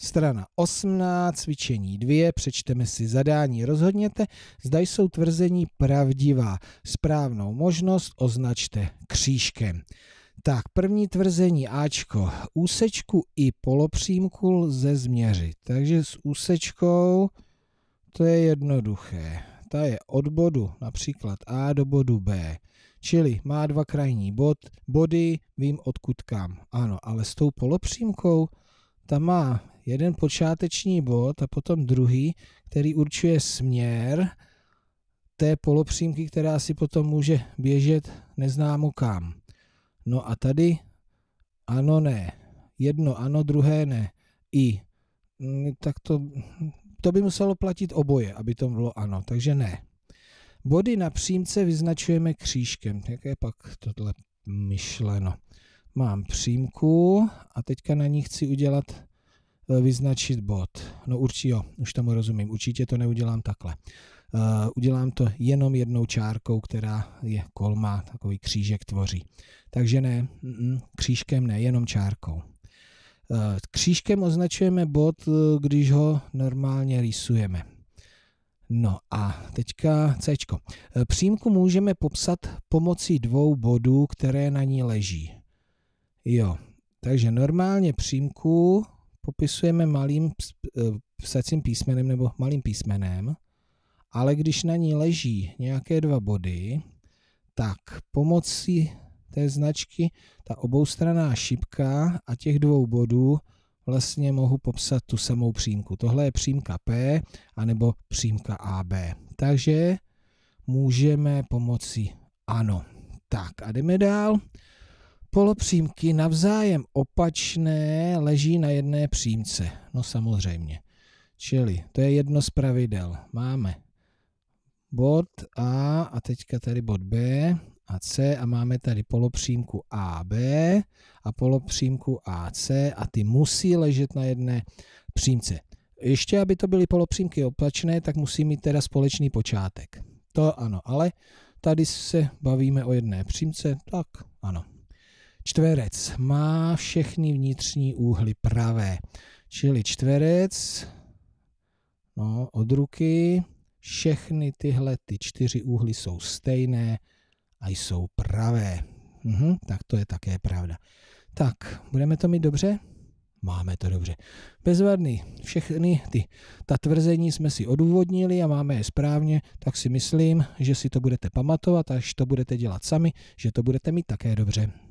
Strana 18, cvičení 2, přečteme si zadání, rozhodněte, zda jsou tvrzení pravdivá. Správnou možnost označte křížkem. Tak, první tvrzení Ačko. Úsečku i polopřímku lze změřit. Takže s úsečkou to je jednoduché. Ta je od bodu například A do bodu B. Čili má dva krajní bod, body, vím odkud kam. Ano, ale s tou polopřímkou ta má jeden počáteční bod a potom druhý, který určuje směr té polopřímky, která si potom může běžet neznámo kam. No a tady ano, ne. Jedno ano, druhé ne. I. Mm, tak to, to by muselo platit oboje, aby to bylo ano, takže ne. Body na přímce vyznačujeme křížkem. Jak je pak tohle myšleno? Mám přímku a teďka na ní chci udělat Eh, vyznačit bod. No určitě už tomu rozumím. Určitě to neudělám takhle. Eh, udělám to jenom jednou čárkou, která je kolma, takový křížek tvoří. Takže ne, křížkem ne, jenom čárkou. Eh, křížkem označujeme bod, když ho normálně rýsujeme. No a teďka C. Přímku můžeme popsat pomocí dvou bodů, které na ní leží. Jo, takže normálně přímku popisujeme malým e, psacím písmenem nebo malým písmenem, ale když na ní leží nějaké dva body, tak pomocí té značky ta oboustraná šipka a těch dvou bodů vlastně mohu popsat tu samou přímku. Tohle je přímka P anebo přímka AB. Takže můžeme pomocí ano. Tak a jdeme dál polopřímky navzájem opačné leží na jedné přímce. No samozřejmě. Čili to je jedno z pravidel. Máme bod A a teďka tady bod B a C a máme tady polopřímku AB a polopřímku AC a ty musí ležet na jedné přímce. Ještě, aby to byly polopřímky opačné, tak musí mít teda společný počátek. To ano, ale tady se bavíme o jedné přímce, tak ano. Čtverec má všechny vnitřní úhly pravé. Čili čtverec no, od ruky, všechny tyhle ty čtyři úhly jsou stejné a jsou pravé. Mhm, tak to je také pravda. Tak, budeme to mít dobře? Máme to dobře. Bezvadný. Všechny ty, ta tvrzení jsme si odůvodnili a máme je správně, tak si myslím, že si to budete pamatovat, až to budete dělat sami, že to budete mít také dobře.